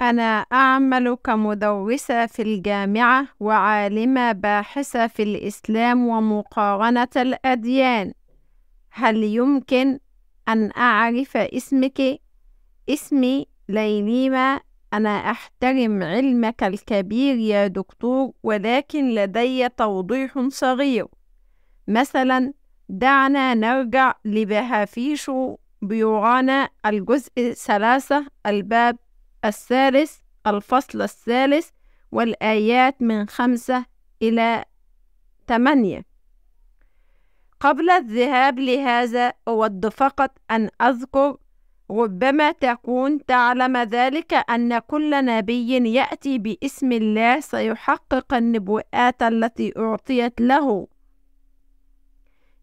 أنا أعمل كمدرسة في الجامعة وعالمة باحثة في الإسلام ومقارنة الأديان، هل يمكن أن أعرف اسمك؟ اسمي ليليما، أنا أحترم علمك الكبير يا دكتور، ولكن لدي توضيح صغير، مثلاً دعنا نرجع لبهافيشو بيورانا الجزء ثلاثة الباب الثالث الفصل الثالث والآيات من خمسة إلى ثمانية قبل الذهاب لهذا أود فقط أن أذكر ربما تكون تعلم ذلك أن كل نبي يأتي باسم الله سيحقق النبوءات التي أعطيت له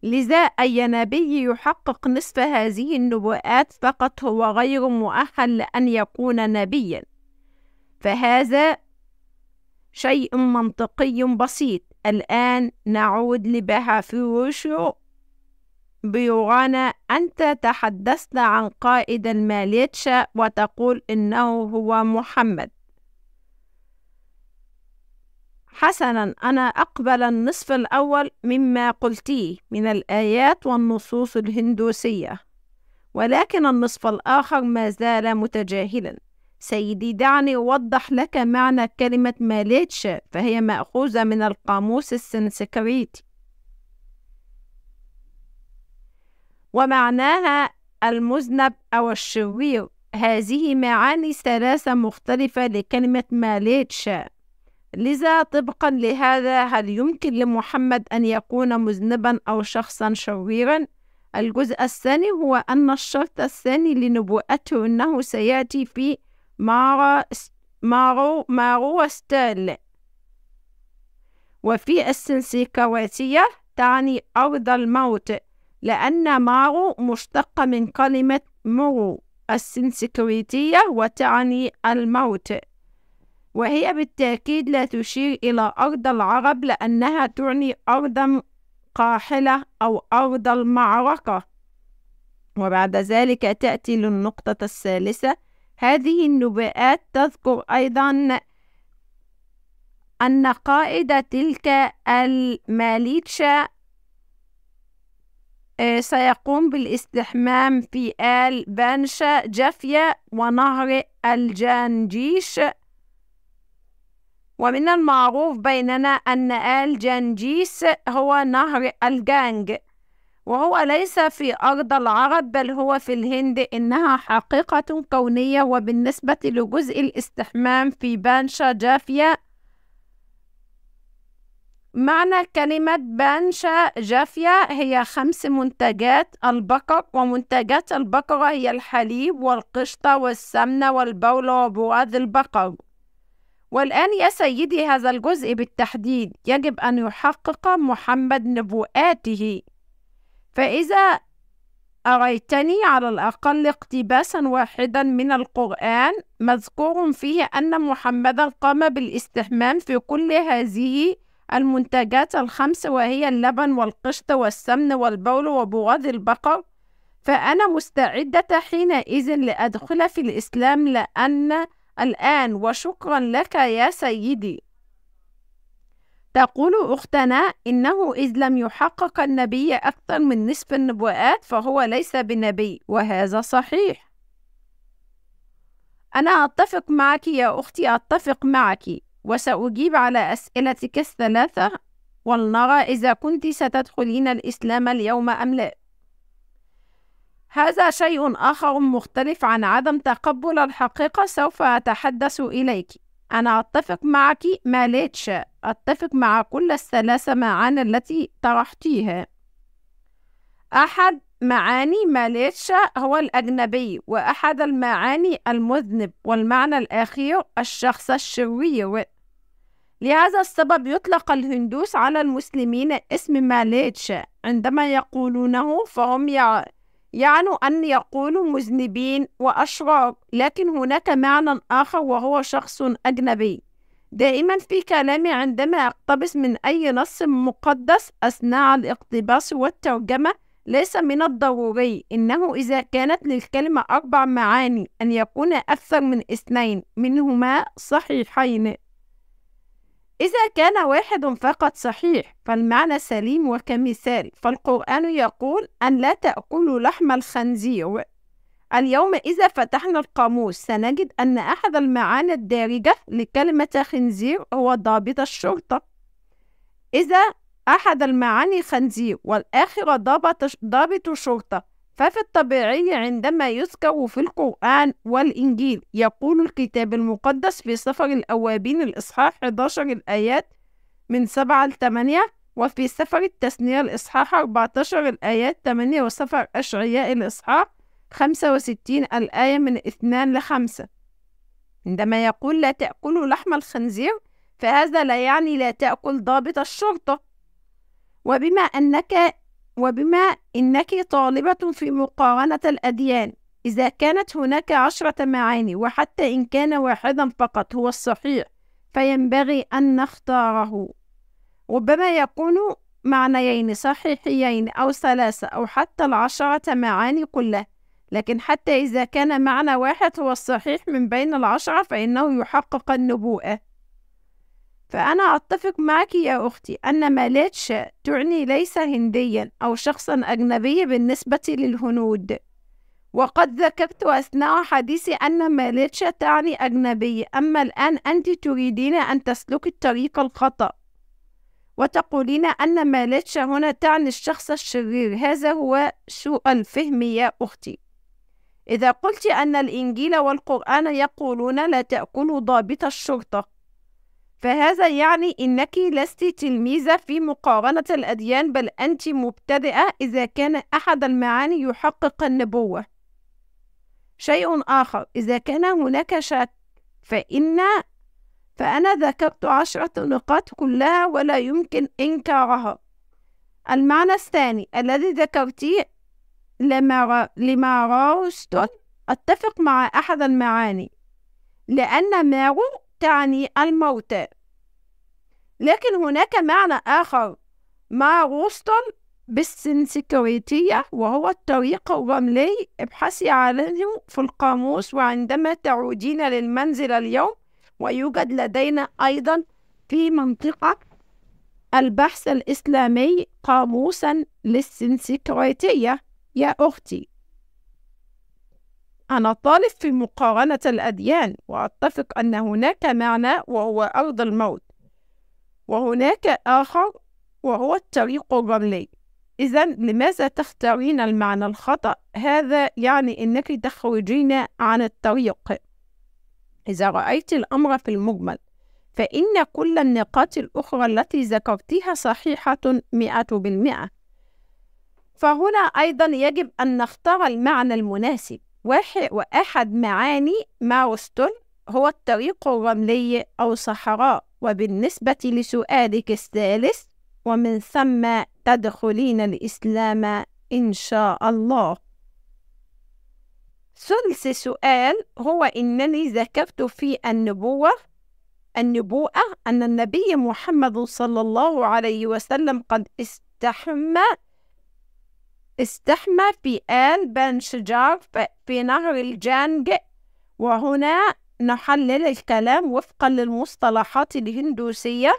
لذا أي نبي يحقق نصف هذه النبوءات فقط هو غير مؤهل لأن يكون نبيا فهذا شيء منطقي بسيط الآن نعود وشو بيوغانا أنت تحدثت عن قائد الماليتشا وتقول إنه هو محمد حسنا أنا أقبل النصف الأول مما قلتيه من الآيات والنصوص الهندوسية ولكن النصف الآخر ما زال متجاهلا سيدي دعني أوضح لك معنى كلمة ماليتشا فهي مأخوذة من القاموس السنسكريتي ومعناها المذنب أو الشرير هذه معاني ثلاثة مختلفة لكلمة ماليتشا لذا طبقا لهذا هل يمكن لمحمد أن يكون مذنبا أو شخصا شريرا؟ الجزء الثاني هو أن الشرط الثاني لنبوءته أنه سيأتي في مارا مارو مارو ستال وفي السنسيكواتية تعني أرض الموت لأن مارو مشتقة من كلمة مرو السنسكريتية وتعني الموت وهي بالتأكيد لا تشير إلى أرض العرب لأنها تعني أرضا قاحلة أو أرض المعركة وبعد ذلك تأتي للنقطة الثالثة هذه النبوءات تذكر أيضا أن قائد تلك الماليتشا آه، سيقوم بالاستحمام في آل بانشا جافيا ونهر الجانجيش ومن المعروف بيننا أن آل جنجيس هو نهر الجانج وهو ليس في أرض العرب بل هو في الهند إنها حقيقة كونية وبالنسبة لجزء الاستحمام في بانشا جافيا معنى كلمة بانشا جافيا هي خمس منتجات البقر ومنتجات البقرة هي الحليب والقشطة والسمنة والبول وبواد البقر والآن يا سيدي هذا الجزء بالتحديد يجب أن يحقق محمد نبوءاته فإذا أريتني على الأقل اقتباسا واحدا من القرآن مذكور فيه أن محمدا قام بالاستحمام في كل هذه المنتجات الخمس وهي اللبن والقشط والسمن والبول وبواد البقر فأنا مستعدة حينئذ لأدخل في الإسلام لأن الآن وشكرا لك يا سيدي تقول أختنا إنه إذ لم يحقق النبي أكثر من نصف النبوءات فهو ليس بنبي وهذا صحيح أنا أتفق معك يا أختي أتفق معك وسأجيب على أسئلتك الثلاثة ولنرى إذا كنت ستدخلين الإسلام اليوم أم لا هذا شيء آخر مختلف عن عدم تقبل الحقيقة سوف أتحدث إليك أنا أتفق معك ماليتشا أتفق مع كل الثلاث معان التي طرحتيها أحد معاني ماليتشا هو الأجنبي وأحد المعاني المذنب والمعنى الأخير الشخص الشرير لهذا السبب يطلق الهندوس على المسلمين اسم ماليتشا عندما يقولونه فهم يعني أن يقولوا مذنبين وأشرار لكن هناك معنى آخر وهو شخص أجنبي دائما في كلامي عندما أقتبس من أي نص مقدس أثناء الاقتباس والترجمة ليس من الضروري إنه إذا كانت للكلمة أربع معاني أن يكون أكثر من اثنين منهما صحيحين إذا كان واحد فقط صحيح فالمعنى سليم وكمثال فالقرآن يقول أن لا تأكلوا لحم الخنزير اليوم إذا فتحنا القاموس سنجد أن أحد المعاني الدارجة لكلمة خنزير هو ضابط الشرطة إذا أحد المعاني خنزير والآخر ضابط ضابط شرطة ففي الطبيعي عندما يذكر في القرآن والإنجيل يقول الكتاب المقدس في سفر الأوابين الإصحاح 11 الآيات من 7 ل 8 وفي سفر التثنية الإصحاح 14 الآيات 8 وسفر أشعياء الإصحاح 65 الآية من 2 ل 5 عندما يقول لا تأكلوا لحم الخنزير فهذا لا يعني لا تأكل ضابط الشرطة وبما أنك وبما إنك طالبة في مقارنة الأديان إذا كانت هناك عشرة معاني وحتى إن كان واحدا فقط هو الصحيح فينبغي أن نختاره ربما يكون معنيين صحيحيين أو ثلاثة أو حتى العشرة معاني كلها لكن حتى إذا كان معنى واحد هو الصحيح من بين العشرة فإنه يحقق النبوءة فأنا أتفق معك يا أختي أن ماليتشا تعني ليس هنديا أو شخصا أجنبي بالنسبة للهنود وقد ذكرت أثناء حديثي أن ماليتشا تعني أجنبي أما الآن أنت تريدين أن تسلكي الطريق الخطأ وتقولين أن ماليتشا هنا تعني الشخص الشرير هذا هو سوء الفهم يا أختي إذا قلت أن الإنجيل والقرآن يقولون لا تأكلوا ضابط الشرطة فهذا يعني انك لست تلميذه في مقارنه الاديان بل انت مبتدئه اذا كان احد المعاني يحقق النبوه شيء اخر اذا كان هناك شك فان فانا ذكرت عشره نقاط كلها ولا يمكن انكارها المعنى الثاني الذي ذكرتيه لما لما اتفق مع احد المعاني لان مارو تعني الموت لكن هناك معنى آخر مع روستل بالسنسكريتية وهو الطريق الرملي ابحثي عنه في القاموس وعندما تعودين للمنزل اليوم ويوجد لدينا أيضا في منطقة البحث الإسلامي قاموسا للسنسكريتية يا أختي أنا طالب في مقارنة الأديان وأتفق أن هناك معنى وهو أرض الموت وهناك آخر وهو الطريق الرملي إذا لماذا تختارين المعنى الخطأ؟ هذا يعني أنك تخرجين عن الطريق إذا رأيت الأمر في المجمل فإن كل النقاط الأخرى التي ذكرتها صحيحة مئة بالمئة فهنا أيضا يجب أن نختار المعنى المناسب واحد وأحد معاني ماوستون هو الطريق الرملي أو صحراء وبالنسبة لسؤالك الثالث ومن ثم تدخلين الإسلام إن شاء الله ثلث سؤال هو إنني ذكرت في النبوة النبوءة أن النبي محمد صلى الله عليه وسلم قد استحمى استحمى في آل بين شجار في نهر الجانج وهنا نحلل الكلام وفقا للمصطلحات الهندوسية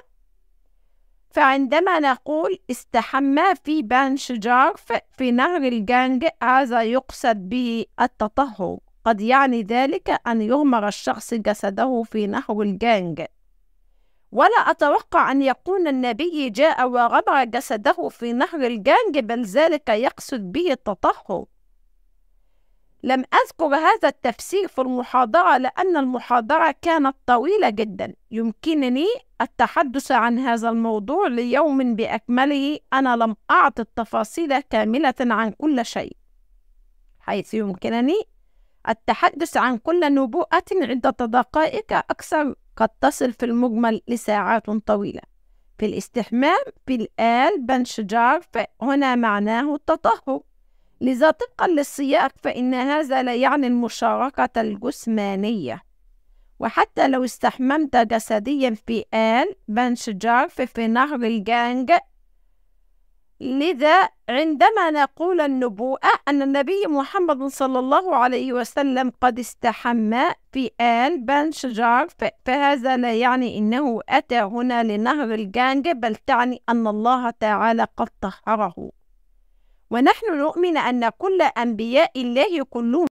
فعندما نقول استحمى في بان شجار في نهر الجانج هذا يقصد به التطهر قد يعني ذلك أن يغمر الشخص جسده في نهر الجانج ولا أتوقع أن يكون النبي جاء وغمر جسده في نهر الجانج بل ذلك يقصد به التطهر لم أذكر هذا التفسير في المحاضرة لأن المحاضرة كانت طويلة جدا يمكنني التحدث عن هذا الموضوع ليوم بأكمله أنا لم أعط التفاصيل كاملة عن كل شيء حيث يمكنني التحدث عن كل نبوءة عدة دقائق أكثر قد تصل في المجمل لساعات طويلة في الاستحمام في بالآل بانشجار هنا معناه التطهر لذا طبقا للسياق فإن هذا لا يعني المشاركة الجسمانية وحتى لو استحممت جسديا في آل بانشجار في, في نهر الجانج لذا عندما نقول النبوءة أن النبي محمد صلى الله عليه وسلم قد استحمى في آل بن شجار فهذا لا يعني أنه أتى هنا لنهر الجانج بل تعني أن الله تعالى قد طهره ونحن نؤمن أن كل أنبياء الله كلهم